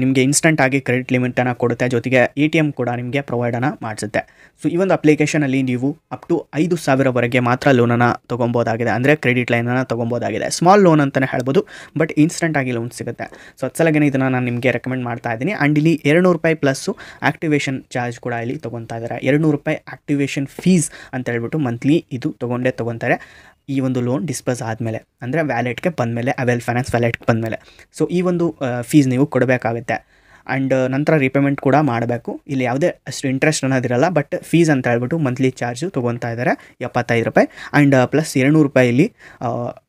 ನಿಮಗೆ ಇನ್ಸ್ಟಂಟ್ ಆಗಿ ಕ್ರೆಡಿಟ್ ಲಿಮಿಟನ್ನು ಕೊಡುತ್ತೆ ಜೊತೆಗೆ ಎ ಟಿ ಎಮ್ ಕೂಡ ನಿಮಗೆ ಪ್ರೊವೈಡನ್ನು ಮಾಡಿಸುತ್ತೆ ಸೊ ಈ ಒಂದು ಅಪ್ಲಿಕೇಶನಲ್ಲಿ ನೀವು ಅಪ್ ಟು ಐದು ಸಾವಿರವರೆಗೆ ಮಾತ್ರ ಲೋನನ್ನು ತೊಗೊಬೋದಾಗಿದೆ ಅಂದರೆ ಕ್ರೆಡಿಟ್ ಲೈನನ್ನು ತೊಗೊಬೋದಾಗಿದೆ ಸ್ಮಾಲ್ ಲೋನ್ ಅಂತಲೇ ಹೇಳ್ಬೋದು ಬಟ್ ಇನ್ಸ್ಟಂಟ್ ಆಗಿ ಲೋನ್ ಸಿಗುತ್ತೆ ಸೊ ಸಲಗೇನೆ ಇದನ್ನು ನಾನು ನಿಮಗೆ ರೆಕಮೆಂಡ್ ಮಾಡ್ತಾ ಇದ್ದೀನಿ ಆ್ಯಂಡ್ ಇಲ್ಲಿ ಎರಡು ರೂಪಾಯಿ ಪ್ಲಸ್ಸು ಆ್ಯಕ್ಟಿವೇಷನ್ ಚಾರ್ಜ್ ಕೂಡ ಇಲ್ಲಿ ತೊಗೊತಾ ಇದ್ದಾರೆ ಎರಡು ರೂಪಾಯಿ ಆ್ಯಕ್ಟಿವೇಷನ್ ಫೀಸ್ ಅಂತ ಹೇಳ್ಬಿಟ್ಟು ಮಂತ್ಲಿ ಇದು ತೊಗೊಂಡೇ ತೊಗೊತಾರೆ ಈ ಒಂದು ಲೋನ್ ಡಿಸ್ಪಸ್ ಆದಮೇಲೆ ಅಂದರೆ ವ್ಯಾಲೆಟ್ಗೆ ಬಂದಮೇಲೆ ಅವೆಲ್ ಫೈನಾನ್ಸ್ ವ್ಯಾಲೆಟ್ಗೆ ಬಂದಮೇಲೆ ಸೊ ಈ ಒಂದು ಫೀಸ್ ನೀವು ಕೊಡಬೇಕಾಗುತ್ತೆ ಆ್ಯಂಡ್ ನಂತರ ರೀಪೇಮೆಂಟ್ ಕೂಡ ಮಾಡಬೇಕು ಇಲ್ಲಿ ಯಾವುದೇ ಅಷ್ಟು ಇಂಟ್ರೆಸ್ಟ್ ಅನ್ನೋದಿರಲ್ಲ ಬಟ್ ಫೀಸ್ ಅಂತ ಹೇಳ್ಬಿಟ್ಟು ಮಂತ್ಲಿ ಚಾರ್ಜು ತೊಗೊತಾ ಇದ್ದಾರೆ ಎಪ್ಪತ್ತೈದು ರೂಪಾಯಿ ಆ್ಯಂಡ್ ಪ್ಲಸ್ ಎರಡು ರೂಪಾಯಿ ಇಲ್ಲಿ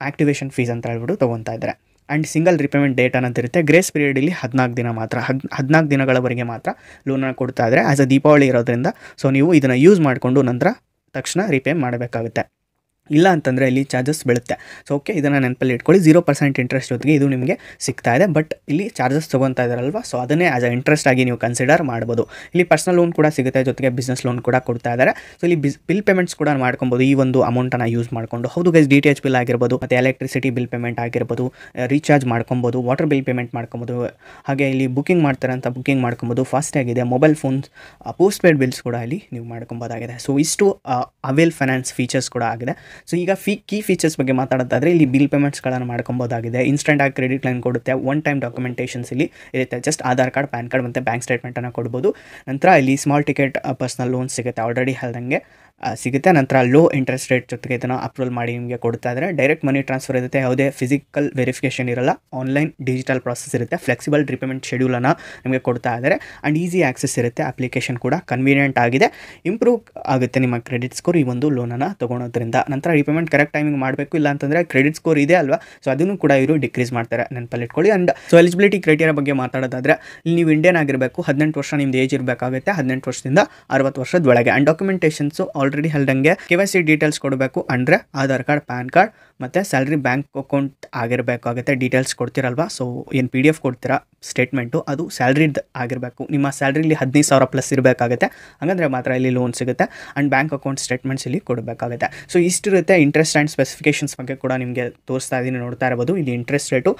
ಆ್ಯಕ್ಟಿವೇಷನ್ ಫೀಸ್ ಅಂತ ಹೇಳ್ಬಿಟ್ಟು ತೊಗೊತಾ ಇದ್ದಾರೆ ಆ್ಯಂಡ್ ಸಿಂಗಲ್ ರಿಪೇಮೆಂಟ್ ಡೇಟ್ ಅನ್ನೋದಿರುತ್ತೆ ಗ್ರೇಸ್ ಪೀರಿಯಡಲ್ಲಿ ಹದಿನಾಲ್ಕು ದಿನ ಮಾತ್ರ ಹದ್ ಹದಿನಾಲ್ಕು ದಿನಗಳವರೆಗೆ ಮಾತ್ರ ಲೋನನ್ನು ಕೊಡ್ತಾ ಇದ್ದಾರೆ ಆ್ಯಸ್ ಅ ದೀಪಾವಳಿ ಇರೋದ್ರಿಂದ ಸೊ ನೀವು ಇದನ್ನು ಯೂಸ್ ಮಾಡಿಕೊಂಡು ನಂತರ ತಕ್ಷಣ ರಿಪೇ ಮಾಡಬೇಕಾಗುತ್ತೆ ಇಲ್ಲ ಅಂತಂದರೆ ಇಲ್ಲಿ ಚಾರ್ಜಸ್ ಬೀಳುತ್ತೆ ಸೊ ಓಕೆ ಇದನ್ನು ನೆನಪಲ್ಲಿ ಇಟ್ಕೊಳ್ಳಿ ಜೀರೋ ಪರ್ಸೆಂಟ್ ಇಂಟ್ರೆಸ್ಟ್ ಜೊತೆಗೆ ಇದು ನಿಮಗೆ ಸಿಗ್ತಾ ಇದೆ ಬಟ್ ಇಲ್ಲಿ ಚಾರ್ಜಸ್ ತೊಗೊತಾ ಇದ್ದಾರಲ್ವ ಸೊ ಅದನ್ನೇ ಆಸ್ ಅ ಇಂಟ್ರೆಸ್ಟ್ ಆಗಿ ನೀವು ಕನ್ಸಿಡರ್ ಮಾಡ್ಬೋದು ಇಲ್ಲಿ ಪರ್ಸನಲ್ ಲೋನ್ ಕೂಡ ಸಿಗುತ್ತೆ ಜೊತೆಗೆ ಬಿಸ್ನೆಸ್ ಲೋನ್ ಕೂಡ ಕೊಡ್ತಾ ಇದ್ದಾರೆ ಸೊ ಇಲ್ಲಿ ಬಿಸ್ ಬಿಲ್ ಪೇಮೆಂಟ್ಸ್ ಕೂಡ ಮಾಡ್ಕೊಬೋದು ಈ ಒಂದು ಅಮೌಂಟನ್ನು ಯೂಸ್ ಮಾಡಿಕೊಂಡು ಹೌದು guys D T H bill ಆಗಿರ್ಬೋದು ಮತ್ತು ಎಲೆಕ್ಟ್ರಿಸಿಟಿ ಬಿಲ್ ಪೇಮೆಂಟ್ ಆಗಿರ್ಬೋದು ರೀಚಾರ್ಜ್ ಮಾಡ್ಕೊಬೋದು ವಾಟರ್ ಬಿಲ್ ಪೇಮೆಂಟ್ ಮಾಡ್ಕೊಬೋದು ಹಾಗೆ ಇಲ್ಲಿ ಬುಕಿಂಗ್ ಮಾಡ್ತಾರೆ ಅಂತ ಬುಕಿಂಗ್ ಮಾಡ್ಕೊಬೋದು ಫಾಸ್ಟ್ ಆಗಿದೆ mobile phones postpaid bills ಕೂಡ ಇಲ್ಲಿ ನೀವು ಮಾಡ್ಕೊಬೋದಾಗಿದೆ ಸೊ ಇಷ್ಟು ಅವೇಲ್ ಫೈನಾನ್ಸ್ ಫೀಚರ್ಸ್ ಕೂಡ ಆಗಿದೆ ಸೊ ಈಗ ಫೀ ಕೀ ಫೀಚರ್ಸ್ ಬಗ್ಗೆ ಮಾತಾಡೋದಾದರೆ ಇಲ್ಲಿ ಬಿಲ್ ಪೇಮೆಂಟ್ಸ್ಗಳನ್ನು ಮಾಡ್ಕೊಬೋದಾಗಿದೆ ಇನ್ಸ್ಟೆಂಟ್ ಆಗಿ ಕ್ರೆಡಿಟ್ ಲೈನ್ ಕೊಡುತ್ತೆ ಒನ್ ಟೈಮ್ ಡಾಕ್ಯುಮೆಂಟೇಷನ್ಸ್ ಇಲ್ಲಿ ಇರುತ್ತೆ just Aadhaar card PAN card ಮತ್ತು ಬ್ಯಾಂಕ್ ಸ್ಟೇಟ್ಮೆಂಟನ್ನು ಕೊಡ್ಬೋದು ನಂತರ ಇಲ್ಲಿ ಸ್ಮಾಲ್ ಟಿಕೆಟ್ ಪರ್ಸ್ನಲ್ ಲೋನ್ ಸಿಗುತ್ತೆ ಆಲ್ರೆಡಿ ಹೇಳ್ದಂಗೆ ಸಿಗುತ್ತೆ ನಂತರ ಲೋ ಇಂಟ್ರೆಸ್ಟ್ ರೇಟ್ ಜೊತೆಗೆ ಇದನ್ನು ಅಪ್ರೂವಲ್ ಮಾಡಿ ನಿಮಗೆ ಕೊಡ್ತಾ ಇದ್ದಾರೆ ಡೈರೆಕ್ಟ್ ಮನಿ ಟ್ರಾನ್ಸ್ಫರ್ ಇರುತ್ತೆ ಯಾವುದೇ ಫಿಸಿಕಲ್ ವೆರಿಫಿಕೇಷನ್ ಇರಲ್ಲ ಆನ್ಲೈನ್ ಡಿಜಿಟಲ್ ಪ್ರಾಸೆಸ್ ಇರುತ್ತೆ ಫ್ಲೆಕ್ಸಿಬಲ್ ರಿಪೇಮೆಂಟ್ ಶೆಡ್ಯೂಲನ್ನು ನಿಮಗೆ ಕೊಡ್ತಾ ಇದ್ದಾರೆ ಆ್ಯಂಡ್ ಈಸಿ ಆಕ್ಸೆಸ್ ಇರುತ್ತೆ ಅಪ್ಲಿಕೇಶನ್ ಕೂಡ ಕನ್ವೀನಿಯೆಂಟ್ ಆಗಿದೆ ಇಂಪ್ರೂವ್ ಆಗುತ್ತೆ ನಿಮ್ಮ ಕ್ರೆಡಿಟ್ ಸ್ಕೋರ್ ಈ ಒಂದು ಲೋನನ್ನು ತೊಗೊಳೋದ್ರಿಂದ ನಂತರ ರಿಪೇಮೆಂಟ್ ಕರೆಕ್ಟ್ ಟೈಮಿಂಗ್ ಮಾಡಬೇಕು ಇಲ್ಲ ಅಂತಂದರೆ ಕ್ರೆಡಿಟ್ ಸ್ಕೋರ್ ಇದೆ ಅಲ್ವಾ ಸೊ ಅದನ್ನು ಕೂಡ ಇವರು ಡಿಕ್ರೀಸ್ ಮಾಡ್ತಾರೆ ನೆನಪಲ್ಲಿಟ್ಕೊಳ್ಳಿ ಆ್ಯಂಡ್ ಸೊ ಎಲಿಜಿಬಿಲಿಟಿ ಕ್ರೈಟೇರಿಯಾ ಬಗ್ಗೆ ಮಾತಾಡೋದಾದರೆ ನೀವು ಇಂಡಿಯನ್ ಆಗಿರಬೇಕು ಹದಿನೆಂಟು ವರ್ಷ ನಿಮ್ದು ಏಜ್ ಇರಬೇಕಾಗುತ್ತೆ ಹದಿನೆಂಟು ವರ್ಷದಿಂದ ಅರವತ್ತು ವರ್ಷದ ಒಳಗೆ ಆ್ಯಂಡ್ ಡಾಕ್ಯುಮೆಂಟೇಷನ್ಸು ಆಲ್ ಆಲ್ರೆಡಿ ಹೇಳ್ದಂಗೆ ಕೆ ವೈ ಸಿ ಡೀಟೇಲ್ಸ್ ಕೊಡಬೇಕು ಅಂದರೆ ಆಧಾರ್ ಕಾರ್ಡ್ ಪ್ಯಾನ್ ಕಾರ್ಡ್ ಮತ್ತು ಸ್ಯಾಲ್ರಿ ಬ್ಯಾಂಕ್ ಅಕೌಂಟ್ ಆಗಿರಬೇಕಾಗುತ್ತೆ ಡೀಟೇಲ್ಸ್ ಕೊಡ್ತೀರಲ್ವಾ ಸೊ ಏನು ಪಿ ಡಿ ಎಫ್ ಕೊಡ್ತೀರಾ ಸ್ಟೇಟ್ಮೆಂಟು ಅದು ಸ್ಯಾಲ್ರಿದು ಆಗಿರಬೇಕು ನಿಮ್ಮ ಸ್ಯಾಲ್ರಿಲಿ ಹದಿನೈದು ಸಾವಿರ ಪ್ಲಸ್ ಇರಬೇಕಾಗುತ್ತೆ ಹಾಗಂದರೆ ಮಾತ್ರ ಇಲ್ಲಿ ಲೋನ್ ಸಿಗುತ್ತೆ ಆ್ಯಂಡ್ ಬ್ಯಾಂಕ್ ಅಕೌಂಟ್ ಸ್ಟೇಟ್ಮೆಂಟ್ಸ್ ಇಲ್ಲಿ ಕೊಡಬೇಕಾಗುತ್ತೆ ಸೊ ಇಷ್ಟಿರುತ್ತೆ ಇಂಟ್ರೆಸ್ಟ್ ಆ್ಯಂಡ್ ಸ್ಪೆಸಿಫಿಕೇಷನ್ಸ್ ಬಗ್ಗೆ ಕೂಡ ನಿಮಗೆ ತೋರಿಸ್ತಾ ಇದ್ದೀನಿ ನೋಡ್ತಾ ಇರ್ಬೋದು ಇಲ್ಲಿ ಇಂಟ್ರೆಸ್ಟ್ ರೇಟು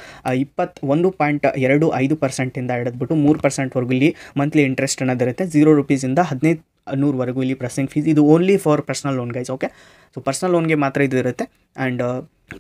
ಒಂದು ಪಾಯಿಂಟ್ ಎರಡು ಐದು ಪರ್ಸೆಂಟಿಂದ ಹಿಡಿದ್ಬಿಟ್ಟು ಮೂರು ಪರ್ಸೆಂಟ್ವರೆಗೂ ಇಲ್ಲಿ ಮಂತ್ಲಿ ಇಂಟ್ರೆಸ್ಟ್ ಅನ್ನೋದಿರುತ್ತೆ ಜೀರೋ ರುಪೀಸಿಂದ ಹದಿನೈದು ನೂರವರೆಗೂ ಇಲ್ಲಿ ಪ್ರಸೆಂಟ್ ಫೀಸ್ ಇದು only for personal loan guys okay so personal ಲೋನ್ಗೆ ಮಾತ್ರ ಇದು ಇರುತ್ತೆ ಆ್ಯಂಡ್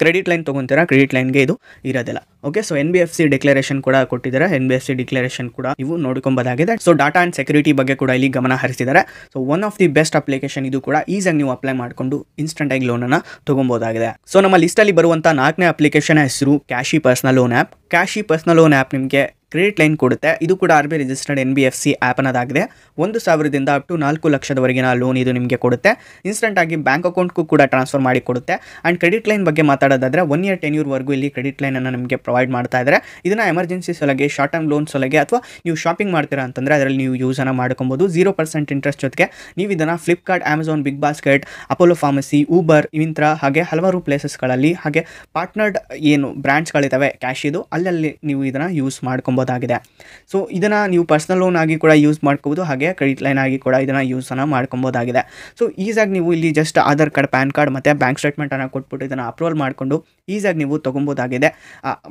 ಕ್ರೆಡಿಟ್ ಲೈನ್ ತೊಗೊತೀರಾ ಕ್ರೆಡಿಟ್ ಲೈನ್ಗೆ ಇದು ಇರೋದಿಲ್ಲ okay so N B F C declaration ಕೂಡ ಕೊಟ್ಟಿದ್ದಾರೆ N B F C declaration ಕೂಡ ಇವು ನೋಡ್ಕೊಂಬೋದಾಗಿದೆ ಸೊ ಡಾಟಾ ಆ್ಯಂಡ್ ಸೆಕ್ಯೂರಿಟಿ ಬಗ್ಗೆ ಕೂಡ ಇಲ್ಲಿ ಗಮನ ಹರಿಸಿದ್ದಾರೆ so one of the best application ಇದು ಕೂಡ ಈಸಾಗಿ ನೀವು ಅಪ್ಲೈ ಮಾಡಿಕೊಂಡು ಇನ್ಸ್ಟೆಂಟಾಗಿ ಲೋನನ್ನು ತೊಗೊಬೋದಾಗಿದೆ ಸೊ ನಮ್ಮ ಲಿಸ್ಟಲ್ಲಿ ಬರುವಂಥ ನಾಲ್ಕನೇ ಅಪ್ಲಿಕೇಶನ್ ಹೆಸರು CASHe personal loan app CASHe personal loan app ನಿಮಗೆ ಕ್ರೆಡಿಟ್ ಲೈನ್ ಕೊಡುತ್ತೆ ಇದು ಕೂಡ R B registered N B F C ಆ್ಯಪ್ನದಾಗಿದೆ ಒಂದು ಸಾವಿರದಿಂದ ಅಪ್ ಟು ನಾಲ್ಕು ಲಕ್ಷದವರೆಗಿನ ಲೋನ್ ಇದು ನಿಮಗೆ ಕೊಡುತ್ತೆ ಇನ್ಸ್ಟೆಂಟಾಗಿ ಬ್ಯಾಂಕ್ ಅಕೌಂಟ್ಗೂ ಕೂಡ ಟ್ರಾನ್ಸ್ಫರ್ ಮಾಡಿ ಕೊಡುತ್ತೆ ಆ್ಯಂಡ್ ಕ್ರೆಡಿಟ್ ಲೈನ್ ಬಗ್ಗೆ ಮಾತಾಡೋದಾದರೆ ಒನ್ ಇಯರ್ ಟೆನ್ ಇಯರ್ವರೆಗೂ ಇಲ್ಲಿ ಕ್ರೆಡಿಟ್ ಲೈನನ್ನು ನಿಮಗೆ ಪ್ರೊವೈಡ್ ಮಾಡ್ತಾ ಇದ್ದಾರೆ ಇದನ್ನು ಎಮರ್ಜೆನ್ಸಿ ಸೊಲಗೆ ಶಾರ್ಟ್ ಟರ್ಮ್ ಲೋನ್ ಸೊಲಗೆ ಅಥವಾ ನೀವು ಶಾಪಿಂಗ್ ಮಾಡ್ತೀರಾ ಅಂತಂದರೆ ಅದರಲ್ಲಿ ನೀವು ಯೂಸನ್ನು ಮಾಡ್ಕೊಬೋದು ಜೀರೋ ಪರ್ಸೆಂಟ್ ಇಂಟ್ರೆಸ್ಟ್ ಜೊತೆಗೆ ನೀವು ಇದನ್ನು Flipkart Amazon big basket Apollo pharmacy Uber ಇವಿಂತ್ರ ಹಾಗೆ ಹಲವಾರು ಪ್ಲೇಸಸ್ಗಳಲ್ಲಿ ಹಾಗೆ ಪಾರ್ಟ್ನರ್ಡ್ ಏನು ಬ್ರ್ಯಾಂಡ್ಸ್ಗಳಿದ್ದಾವೆ ಕ್ಯಾಶ್ ಇದು ಅಲ್ಲಲ್ಲಿ ನೀವು ಇದನ್ನು ಯೂಸ್ ಮಾಡ್ಕೊಬೋದು ಮಾಡ್ಕೊಬೋದಾಗಿದೆ ಸೊ ಇದನ್ನು ನೀವು ಪರ್ಸ್ನಲ್ ಲೋನ್ ಆಗಿ ಕೂಡ ಯೂಸ್ ಮಾಡ್ಕೋಬೋದು ಹಾಗೆ ಕ್ರೆಡಿಟ್ ಲೈನ್ ಆಗಿ ಕೂಡ ಇದನ್ನು ಯೂಸನ್ನು ಮಾಡ್ಕೊಬೋದಾಗಿದೆ ಸೊ ಈಸಾಗಿ ನೀವು ಇಲ್ಲಿ just Aadhaar card PAN card ಮತ್ತು ಬ್ಯಾಂಕ್ ಸ್ಟೇಟ್ಮೆಂಟನ್ನು ಕೊಟ್ಬಿಟ್ಟು ಇದನ್ನು ಅಪ್ರೂವಲ್ ಮಾಡಿಕೊಂಡು ಈಸಿಯಾಗಿ ನೀವು ತೊಗೊಬೋದಾಗಿದೆ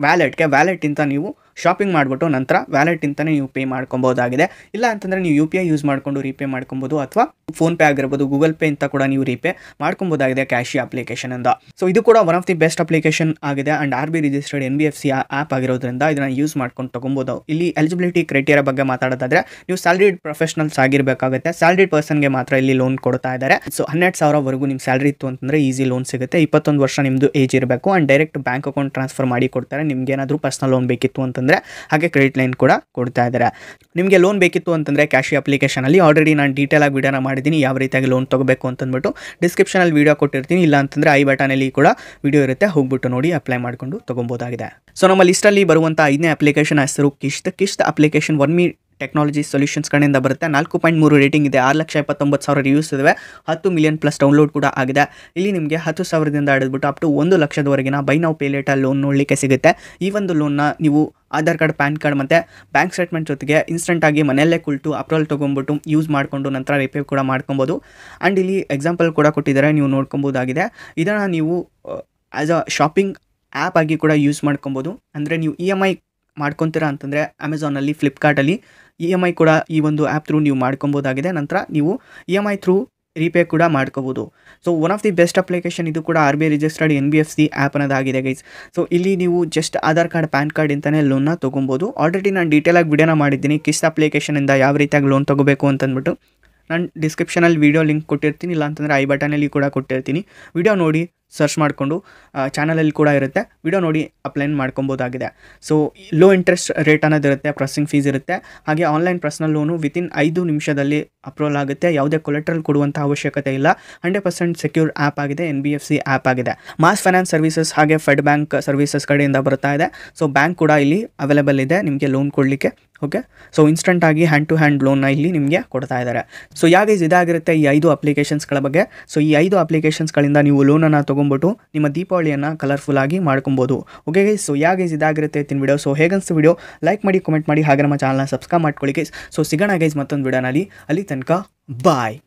ವ್ಯಾಲೆಟ್ಗೆ ವ್ಯಾಲೆಟಿಂದ ನೀವು ಶಾಪಿಂಗ್ ಮಾಡಿಬಿಟ್ಟು ನಂತರ ವ್ಯಾಲೆಟಿಂದನೇ ನೀವು ಪೇ ಮಾಡ್ಕೊಬೋದಾಗಿದೆ ಇಲ್ಲ ಅಂತಂದರೆ ನೀವು ಯು ಪಿ ಐ ಯೂಸ್ ಮಾಡಿಕೊಂಡು ರೀಪೇ ಮಾಡ್ಕೊಬೋದು ಅಥವಾ ಫೋನ್ಪೇ ಆಗಿರ್ಬೋದು ಗೂಗಲ್ ಪೇ ಅಂತ ಕೂಡ ನೀವು ರೀಪೇ ಮಾಡ್ಕೊಬೋದಾಗಿದೆ ಕ್ಯಾಶಿ ಅಪ್ಲಿಕೇಶನ್ ಅಂತ ಸೊ ಇದು ಕೂಡ one of the best application ಆಗಿದೆ and R B registered N B F C app ಆಗಿರೋದ್ರಿಂದ ಇದನ್ನು ಯೂಸ್ ಮಾಡ್ಕೊಂಡು ತೊಗೊಬೋದು ಇಲ್ಲಿ ಎಲಿಜಿಬಿಲಿಟಿ ಕ್ರೈಟೇರಿಯಾ ಬಗ್ಗೆ ಮಾತಾಡೋದಾದ್ರೆ ನೀವು ಸ್ಯಾಲ್ರಿಡ್ ಪ್ರೊಫೆಷನಲ್ಸ್ ಆಗಿರಬೇಕಾಗುತ್ತೆ ಸ್ಯಾಲ್ರಿಡ್ ಪರ್ಸನ್ಗೆ ಮಾತ್ರ ಇಲ್ಲಿ ಲೋನ್ ಕೊಡ್ತಾ ಇದ್ದಾರೆ ಸೊ ಹನ್ನೆರಡು ಸಾವಿರವರೆಗೂ ನಿಮ್ಮ ಸ್ಯಾಲ್ರಿ ಇತ್ತು ಅಂತಂದರೆ ಈಸಿ ಲೋನ್ ಸಿಗುತ್ತೆ ಇಪ್ಪತ್ತೊಂದು ವರ್ಷ ನಿಮ್ಮದು ಏಜ್ ಇರಬೇಕು and direct bank account transfer ಮಾಡಿ ಕೊಡ್ತಾರೆ ನಿಮ್ಗೆ ಏನಾದರೂ ಪರ್ಸನಲ್ ಲೋನ್ ಬೇಕಿತ್ತು ಅಂತಂದರೆ ಹಾಗೆ ಕ್ರೆಡಿಟ್ ಲೈನ್ ಕೂಡ ಕೊಡ್ತಾ ಇದ್ದಾರೆ ನಿಮಗೆ ಲೋನ್ ಬೇಕಿತ್ತು ಅಂತಂದರೆ ಕ್ಯಾಶಿ ಅಪ್ಲಿಕೇಶನಲ್ಲಿ ಆಲ್ರೆಡಿ ನಾನು ಡೀಟೇಲ್ ಆಗಿ ವಿಡಿಯೋನ ಮಾಡಿದ್ದೀನಿ ಯಾವ ರೀತಿಯಾಗಿ ಲೋನ್ ತೊಗೋಬೇಕು ಅಂತಂದ್ಬಿಟ್ಟು ಡಿಸ್ಕ್ರಿಪ್ಷನಲ್ಲಿ ವಿಡಿಯೋ ಕೊಟ್ಟಿರ್ತೀನಿ ಇಲ್ಲ ಅಂತಂದರೆ ಐ ಬಟನಲ್ಲಿ ಕೂಡ ವಿಡಿಯೋ ಇರುತ್ತೆ ಹೋಗ್ಬಿಟ್ಟು ನೋಡಿ ಅಪ್ಲೈ ಮಾಡಿಕೊಂಡು ತೊಗೊಬೋದಾಗಿದೆ ಸೊ ನಮ್ಮ ಲಿಸ್ಟಲ್ಲಿ ಬರುವಂಥ ಐದನೇ ಅಪ್ಲಿಕೇಶನ್ ಹೆಸರು Kissht Kissht application OnEMI technology solutions ಕಡೆಯಿಂದ ಬರುತ್ತೆ ನಾಲ್ಕು ಪಾಯಿಂಟ್ ಮೂರು ರೇಟಿಂಗ್ ಇದೆ ಆರು ಲಕ್ಷ ಇಪ್ಪತ್ತೊಂಬತ್ತು ಸಾವಿರ ರಿವ್ಯೂಸ್ ಇದಾವೆ ಹತ್ತು ಮಿಲಿಯನ್ ಪ್ಲಸ್ ಡೌನ್ಲೋಡ್ ಕೂಡ ಆಗಿದೆ ಇಲ್ಲಿ ನಿಮಗೆ ಹತ್ತು ಸಾವಿರದಿಂದ ಹಿಡಿದ್ಬಿಟ್ಟು ಅಪ್ ಟು ಒಂದು ಲಕ್ಷದವರೆಗಿನ buy now pay later loan ನೋಡಲಿಕ್ಕೆ ಸಿಗುತ್ತೆ ಈ ಒಂದು ಲೋನ್ನ ನೀವು ಆಧಾರ್ ಕಾರ್ಡ್ ಪ್ಯಾನ್ ಕಾರ್ಡ್ ಮತ್ತು ಬ್ಯಾಂಕ್ ಸ್ಟೇಟ್ಮೆಂಟ್ ಜೊತೆಗೆ ಇನ್ಸ್ಟೆಂಟಾಗಿ ಮನೆಯಲ್ಲೇ ಕುಳಿತು ಅಪ್ರೂವಲ್ ತೊಗೊಂಬಿಟ್ಟು ಯೂಸ್ ಮಾಡಿಕೊಂಡು ನಂತರ ರಿಪೇರ್ ಕೂಡ ಮಾಡ್ಕೊಬೋದು ಆ್ಯಂಡ್ ಇಲ್ಲಿ ಎಕ್ಸಾಂಪಲ್ ಕೂಡ ಕೊಟ್ಟಿದ್ದಾರೆ ನೀವು ನೋಡ್ಕೊಬೋದಾಗಿದೆ ಇದನ್ನು ನೀವು ಆ್ಯಸ್ ಅ ಶಾಪಿಂಗ್ ಆ್ಯಪ್ ಆಗಿ ಕೂಡ ಯೂಸ್ ಮಾಡ್ಕೊಬೋದು ಅಂದರೆ ನೀವು ಇ e ಎಮ್ ಐ ಮಾಡ್ಕೊತೀರಾ ಅಂತಂದರೆ ಅಮೆಝಾನಲ್ಲಿ ಫ್ಲಿಪ್ಕಾರ್ಟಲ್ಲಿ ಇ ಎಮ್ ಐ ಕೂಡ ಈ ಒಂದು ಆ್ಯಪ್ ಥ್ರೂ ನೀವು ಮಾಡ್ಕೊಬೋದಾಗಿದೆ ನಂತರ ನೀವು E M I through repay ಕೂಡ ಮಾಡ್ಕೋಬೋದು so one of the best application ಇದು ಕೂಡ R B I registered N B F C app ಅನ್ನೋದಾಗಿದೆ ಗೈಸ್ ಸೊ ಇಲ್ಲಿ ನೀವು just Aadhaar card PAN card ಅಂತಲೇ ಲೋನ್ನ ತೊಗೊಬೋದು ಆಲ್ರೆಡಿ ನಾನು ಆಗಿ ವಿಡಿಯೋನ ಮಾಡಿದ್ದೀನಿ ಕಿಸ್ ಅಪ್ಲಿಕೇಶನಿಂದ ಯಾವ ರೀತಿಯಾಗಿ ಲೋನ್ ತೊಗೋಬೇಕು ಅಂತಂದ್ಬಿಟ್ಟು ನಾನು ಡಿಸ್ಕ್ರಿಪ್ಷನಲ್ಲಿ ವೀಡಿಯೋ ಲಿಂಕ್ ಕೊಟ್ಟಿರ್ತೀನಿ ಇಲ್ಲ ಅಂತಂದರೆ ಐ ಬಟನಲ್ಲಿ ಕೂಡ ಕೊಟ್ಟಿರ್ತೀನಿ ವಿಡಿಯೋ ನೋಡಿ ಸರ್ಚ್ ಮಾಡಿಕೊಂಡು ಚಾನಲಲ್ಲಿ ಕೂಡ ಇರುತ್ತೆ ವಿಡಿಯೋ ನೋಡಿ ಅಪ್ಲೈನ್ ಮಾಡ್ಕೊಬೋದಾಗಿದೆ ಸೊ ಲೋ ಇಂಟ್ರೆಸ್ಟ್ ರೇಟ್ ಅನ್ನೋದು ಇರುತ್ತೆ ಪ್ರೊಸೆಸಿಂಗ್ ಫೀಸ್ ಇರುತ್ತೆ ಹಾಗೆ ಆನ್ಲೈನ್ ಪರ್ಸ್ನಲ್ ಲೋನು ವಿತಿನ್ ಐದು ನಿಮಿಷದಲ್ಲಿ ಅಪ್ರೂವಲ್ ಆಗುತ್ತೆ ಯಾವುದೇ ಕೊಲೆಟ್ರಲ್ ಕೊಡುವಂಥ ಅವಶ್ಯಕತೆ ಇಲ್ಲ ಹಂಡ್ರೆಡ್ ಪರ್ಸೆಂಟ್ ಸೆಕ್ಯೂರ್ ಆ್ಯಪ್ ಆಗಿದೆ N B F C app ಆಗಿದೆ ಮಾಸ್ ಫೈನಾನ್ಸ್ ಸರ್ವಿಸಸ್ ಹಾಗೆ ಫೆಡ್ ಬ್ಯಾಂಕ್ ಸರ್ವಿಸಸ್ ಕಡೆಯಿಂದ ಬರ್ತಾ ಇದೆ ಸೊ ಬ್ಯಾಂಕ್ ಕೂಡ ಇಲ್ಲಿ ಅವೈಲೇಬಲ್ ಇದೆ ನಿಮಗೆ ಲೋನ್ ಕೊಡಲಿಕ್ಕೆ ಓಕೆ ಸೊ ಇನ್ಸ್ಟೆಂಟ್ ಆಗಿ ಹ್ಯಾಂಡ್ ಟು ಹ್ಯಾಂಡ್ ಲೋನ್ನ ಇಲ್ಲಿ ನಿಮಗೆ ಕೊಡ್ತಾ ಇದ್ದಾರೆ ಸೊ ಯಾಕೆ ಇದಾಗಿರುತ್ತೆ ಈ ಐದು ಅಪ್ಲಿಕೇಶನ್ಸ್ಗಳ ಬಗ್ಗೆ ಸೊ ಈ ಐದು ಅಪ್ಲಿಕೇಶನ್ಸ್ಗಳಿಂದ ನೀವು ಲೋನನ್ನು ತೊಗೊಂಡ್ಬಿಟ್ಟು ನಿಮ್ಮ ದೀಪಾವಳಿಯನ್ನು ಆಗಿ ಮಾಡ್ಕೊಬೋದು okay guys so yeah guys ಇದಾಗಿರುತ್ತೆ ತಿನ್ ವಿಡಿಯೋ ಸೊ ಹೇಗನ್ಸ್ ವಿಡಿಯೋ ಲೈಕ್ ಮಾಡಿ ಕಮೆಂಟ್ ಮಾಡಿ ಹಾಗೆ ನಮ್ಮ ಚಾನಲ್ನ ಸಬ್ಸ್ಕ್ರೈಬ್ ಮಾಡ್ಕೊಳ್ಳಿ ಗೈಸ್ ಸೊ ಸಿಗೋಣ ಗೈಸ್ ಮತ್ತೊಂದು ವಿಡಿಯೋನಲ್ಲಿ ಅಲ್ಲಿ ತನಕ ಬಾಯ್